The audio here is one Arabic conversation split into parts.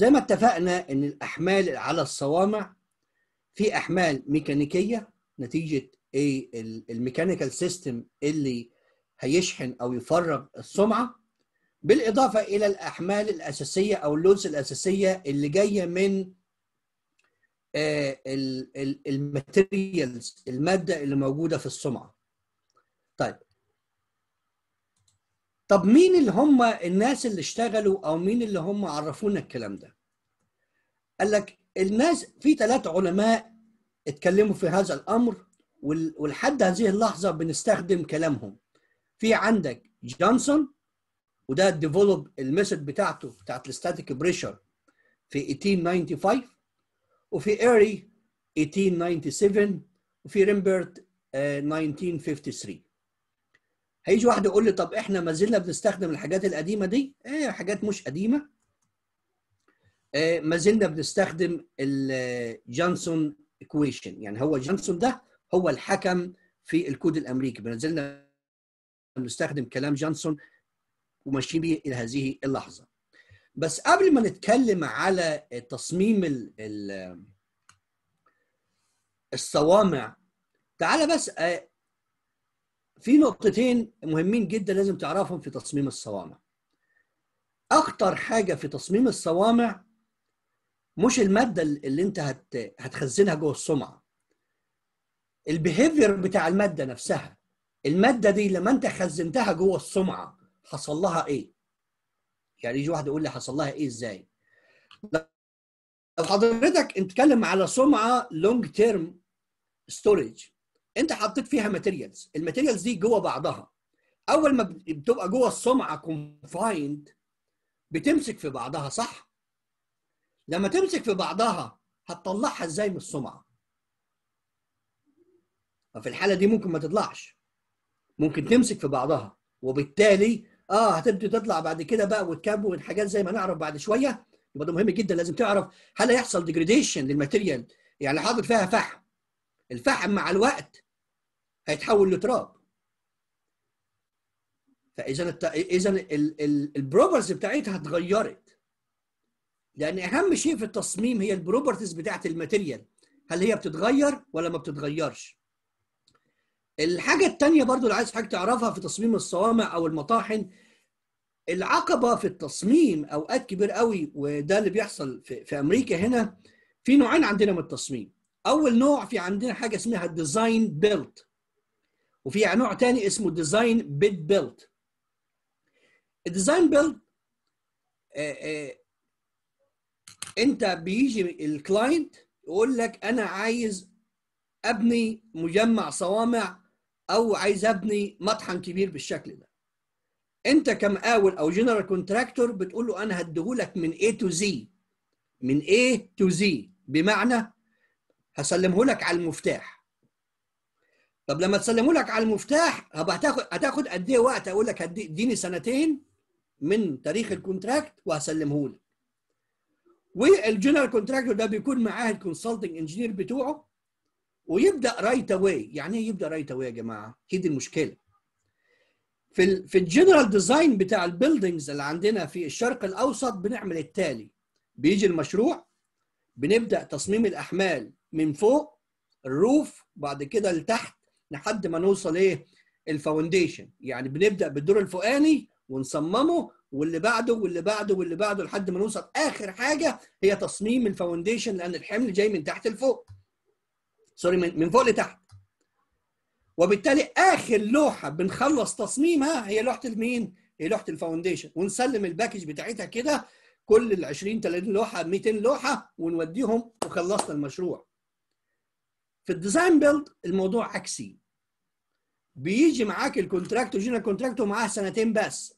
زي ما اتفقنا ان الاحمال على الصوامع في احمال ميكانيكيه نتيجه ايه الميكانيكال سيستم اللي هيشحن او يفرغ السمعه بالاضافه الى الاحمال الاساسيه او اللودز الاساسيه اللي جايه من آه، الماتيريالز الماده اللي موجوده في السمعه. طيب طب مين اللي هم الناس اللي اشتغلوا او مين اللي هم عرفونا الكلام ده قال لك الناس في ثلاث علماء اتكلموا في هذا الامر ولحد هذه اللحظه بنستخدم كلامهم في عندك جونسون وده ديفلوب الميثود بتاعته بتاعت الاستاتيك بريشر في 1895 وفي ايري 1897 وفي ريمبرت 1953 آه، هيجي واحد يقول لي طب احنا ما زلنا بنستخدم الحاجات القديمه دي ايه حاجات مش قديمه إيه ما زلنا بنستخدم الجانسون ايكويشن يعني هو جانسون ده هو الحكم في الكود الامريكي ما زلنا بنستخدم كلام جانسون وماشيين بيه الى هذه اللحظه بس قبل ما نتكلم على تصميم ال ال الصوامع تعال بس آه، في نقطتين مهمين جدا لازم تعرفهم في تصميم الصوامع اخطر حاجه في تصميم الصوامع مش الماده اللي انت هت... هتخزنها جوه السمعه البيهيفير بتاع الماده نفسها الماده دي لما انت خزنتها جوه السمعه حصل لها ايه يعني يجي واحد يقول لي حصل لها ايه ازاي لو حضرتك اتكلم على سمعه لونج تيرم ستورج انت حطيت فيها ماتيريالز الماتيريالز دي جوه بعضها اول ما بتبقى جوه السمعه كونفايند بتمسك في بعضها صح لما تمسك في بعضها هتطلعها ازاي من السمعه ففي الحاله دي ممكن ما تطلعش ممكن تمسك في بعضها وبالتالي اه هتبتدي تطلع بعد كده بقى وتكب والحاجات زي ما نعرف بعد شويه يبقى ده مهم جدا لازم تعرف هل هيحصل ديجريديشن للماتيريال يعني حاطط فيها فحم الفحم مع الوقت هيتحول لتراب فاذا الت... اذا البروبرز بتاعتها اتغيرت لان اهم شيء في التصميم هي البروبرتيز بتاعت الماتيريال هل هي بتتغير ولا ما بتتغيرش الحاجه الثانيه برضو اللي عايز حضرتك تعرفها في تصميم الصوامع او المطاحن العقبه في التصميم اوقات كبير قوي وده اللي بيحصل في, في امريكا هنا في نوعين عندنا من التصميم اول نوع في عندنا حاجه اسمها ديزاين بيلت وفي نوع تاني اسمه ديزاين بيد بيلت الديزاين بيلت انت بيجي الكلاينت يقول لك انا عايز ابني مجمع صوامع او عايز ابني مطحن كبير بالشكل ده انت كمقاول او جنرال كونتراكتور بتقول له انا هديهولك من A تو Z من A تو Z بمعنى هسلمه لك على المفتاح طب لما تسلمه لك على المفتاح هتاخد هتاخد قد ايه وقت اقول لك اديني سنتين من تاريخ الكونتراكت وهسلمه لك والجنرال كونتراكتور ده بيكون معاه الكونسلتنج انجينير بتوعه ويبدا رايت اواي يعني ايه يبدا رايت اواي يا جماعه هي إيه دي المشكله في الـ في الجنرال ديزاين بتاع البيلدينجز اللي عندنا في الشرق الاوسط بنعمل التالي بيجي المشروع بنبدا تصميم الاحمال من فوق الروف بعد كده لتحت لحد ما نوصل ايه الفاونديشن يعني بنبدا بالدور الفوقاني ونصممه واللي بعده واللي بعده واللي بعده لحد ما نوصل اخر حاجه هي تصميم الفاونديشن لان الحمل جاي من تحت لفوق سوري من, فوق لتحت وبالتالي اخر لوحه بنخلص تصميمها هي لوحه مين هي لوحه الفاونديشن ونسلم الباكج بتاعتها كده كل ال 20 30 لوحه 200 لوحه ونوديهم وخلصنا المشروع. في الديزاين بيلد الموضوع عكسي. بيجي معاك الكونتراكت وجينا كونتراكت ومعاه سنتين بس.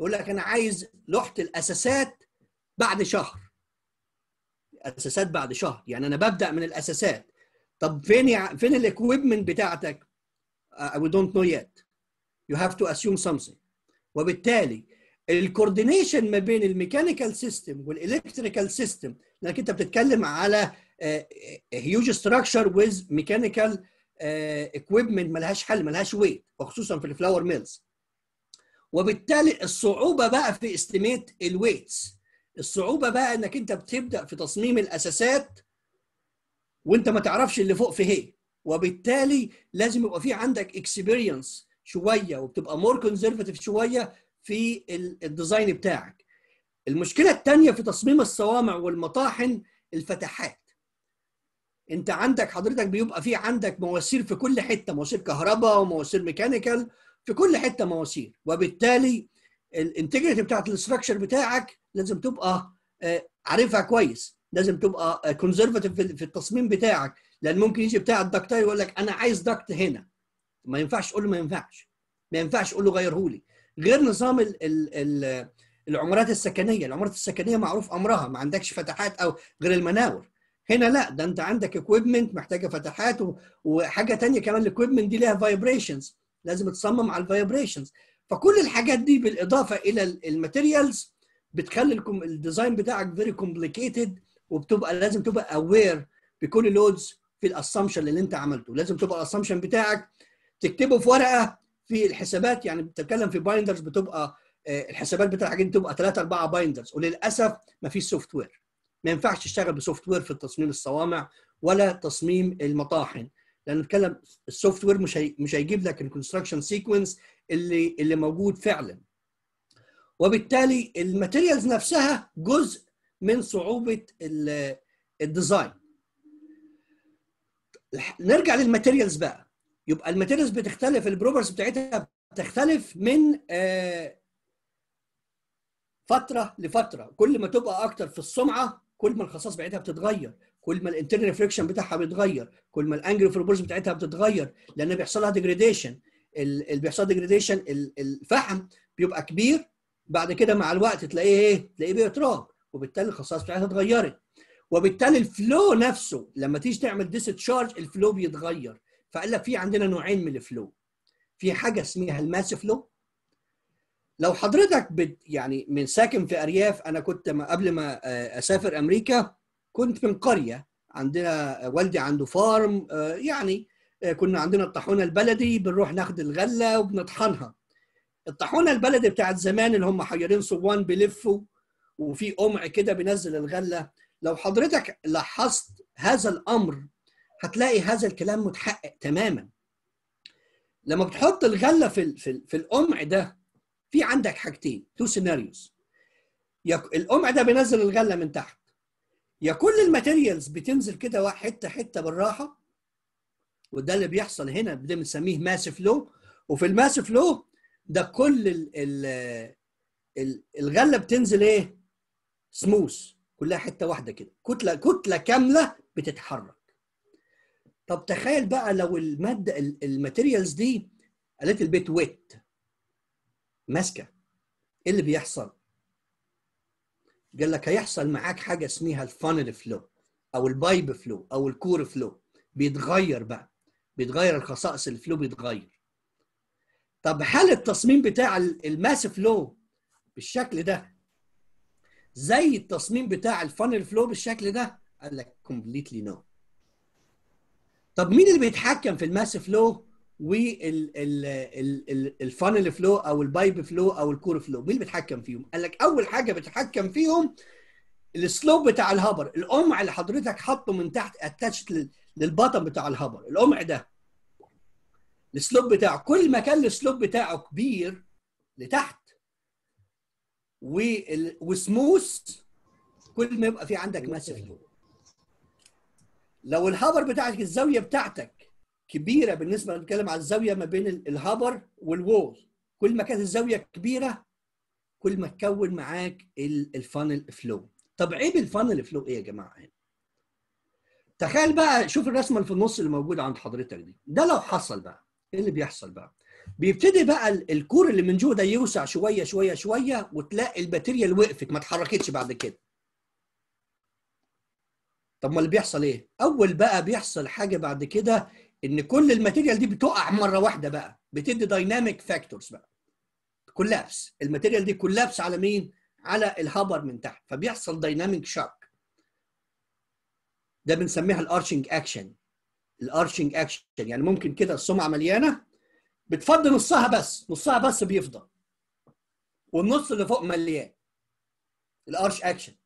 يقول لك انا عايز لوحه الاساسات بعد شهر. اساسات بعد شهر، يعني انا ببدا من الاساسات. طب فين يع... فين الاكويبمنت بتاعتك؟ وي دونت don't know yet. You have to assume something. وبالتالي الكوردينيشن ما بين الميكانيكال سيستم والالكتريكال سيستم لانك انت بتتكلم على هيوج ستراكشر ويز ميكانيكال اكويبمنت ملهاش حل ملهاش ويت وخصوصا في الفلاور ميلز وبالتالي الصعوبه بقى في استيميت الويتس الصعوبه بقى انك انت بتبدا في تصميم الاساسات وانت ما تعرفش اللي فوق في ايه وبالتالي لازم يبقى في عندك اكسبيرينس شويه وبتبقى مور كونزرفاتيف شويه في الديزاين بتاعك المشكله الثانيه في تصميم الصوامع والمطاحن الفتحات انت عندك حضرتك بيبقى في عندك مواسير في كل حته مواسير كهرباء ومواسير ميكانيكال في كل حته مواسير وبالتالي الانتجريت بتاعت الاستراكشر بتاعك لازم تبقى آه، عارفها كويس لازم تبقى كونزرفاتيف آه، في التصميم بتاعك لان ممكن يجي بتاع الدكتور يقول لك انا عايز دكت هنا ما ينفعش تقول له ما ينفعش ما ينفعش تقول له غيره لي غير نظام ال ال ال العمارات السكنيه العمارات السكنيه معروف امرها ما عندكش فتحات او غير المناور هنا لا ده انت عندك اكويبمنت محتاجه فتحات وحاجه تانية كمان الاكويبمنت دي ليها فايبريشنز لازم تصمم على الفايبريشنز فكل الحاجات دي بالاضافه الى الماتيريالز بتخلي الديزاين بتاعك فيري كومبليكيتد وبتبقى لازم تبقى اوير بكل لودز في الاسامبشن اللي انت عملته لازم تبقى الاسامبشن بتاعك تكتبه في ورقه في الحسابات يعني بتتكلم في بايندرز بتبقى آه، الحسابات بتاع الحاجات بتبقى 3 4 بايندرز وللاسف ما فيش سوفت وير ما ينفعش تشتغل بسوفت وير في تصميم الصوامع ولا تصميم المطاحن لان نتكلم السوفت وير مش هي... مش هيجيب لك الكونستراكشن سيكونس اللي اللي موجود فعلا وبالتالي الماتيريالز نفسها جزء من صعوبه الديزاين نرجع للماتيريالز بقى يبقى الماتيريالز بتختلف البروبرز بتاعتها بتختلف من آه، فتره لفتره كل ما تبقى اكتر في السمعه كل ما الخصائص بتاعتها بتتغير كل ما الانترنال ريفليكشن بتاعها بيتغير كل ما الانجل اوف بتاعتها بتتغير لان بيحصل لها ديجريديشن اللي بيحصل ديجريديشن الفحم بيبقى كبير بعد كده مع الوقت تلاقيه ايه؟ تلاقيه بيتراب وبالتالي الخصائص بتاعتها اتغيرت وبالتالي الفلو نفسه لما تيجي تعمل ديس تشارج الفلو بيتغير فقال لك في عندنا نوعين من الفلو في حاجه اسمها الماس فلو لو حضرتك بد يعني من ساكن في ارياف انا كنت ما قبل ما آه، اسافر امريكا كنت من قريه عندنا آه، والدي عنده فارم آه، يعني كنا عندنا الطاحونه البلدي بنروح ناخد الغله وبنطحنها الطاحونه البلدي بتاعت زمان اللي هم حيرين صوان بيلفوا وفي قمع كده بينزل الغله لو حضرتك لاحظت هذا الامر هتلاقي هذا الكلام متحقق تماما لما بتحط الغله في في, في القمع ده في عندك حاجتين تو سيناريوز القمع ده بينزل الغله من تحت يا كل الماتيريالز بتنزل كده حته حته بالراحه وده اللي بيحصل هنا ده بنسميه ماس فلو وفي الماس فلو ده كل الـ ال ال الغله بتنزل ايه؟ سموث كلها حته واحده كده كتله كتله كامله بتتحرك طب تخيل بقى لو الماده الماتيريالز دي قالت البيت ويت ماسكه ايه اللي بيحصل؟ قال لك هيحصل معاك حاجه اسمها الفانل فلو او البايب فلو او الكور فلو بيتغير بقى بيتغير الخصائص الفلو بيتغير طب هل التصميم بتاع الماس فلو بالشكل ده زي التصميم بتاع الفانل فلو بالشكل ده قال لك كومبليتلي نو no. طب مين اللي بيتحكم في الماس فلو والفانل فلو او البايب فلو او الكور فلو مين اللي بيتحكم فيهم قال لك اول حاجه بيتحكم فيهم السلوب بتاع الهبر القمع اللي حضرتك حاطه من تحت اتاتشت للبطن بتاع الهبر القمع ده السلوب بتاعه كل ما كان السلوب بتاعه كبير لتحت وسموث كل ما يبقى في عندك ماس فلو لو الهبر بتاعك الزاويه بتاعتك كبيره بالنسبه نتكلم على الزاويه ما بين الهبر والوول كل ما كانت الزاويه كبيره كل ما تكون معاك الفانل فلو طب عيب الفانل فلو ايه يا جماعه هنا تخيل بقى شوف الرسمه اللي في النص اللي موجوده عند حضرتك دي ده لو حصل بقى ايه اللي بيحصل بقى بيبتدي بقى الكور اللي من جوه ده يوسع شويه شويه شويه وتلاقي اللي وقفت ما اتحركتش بعد كده طب ما اللي بيحصل ايه؟ اول بقى بيحصل حاجه بعد كده ان كل الماتيريال دي بتقع مره واحده بقى بتدي دايناميك فاكتورز بقى كولابس الماتيريال دي كولابس على مين؟ على الهبر من تحت فبيحصل دايناميك شوك ده بنسميها الارشنج اكشن الارشنج اكشن يعني ممكن كده السمعه مليانه بتفضي نصها بس نصها بس بيفضى والنص اللي فوق مليان الارش اكشن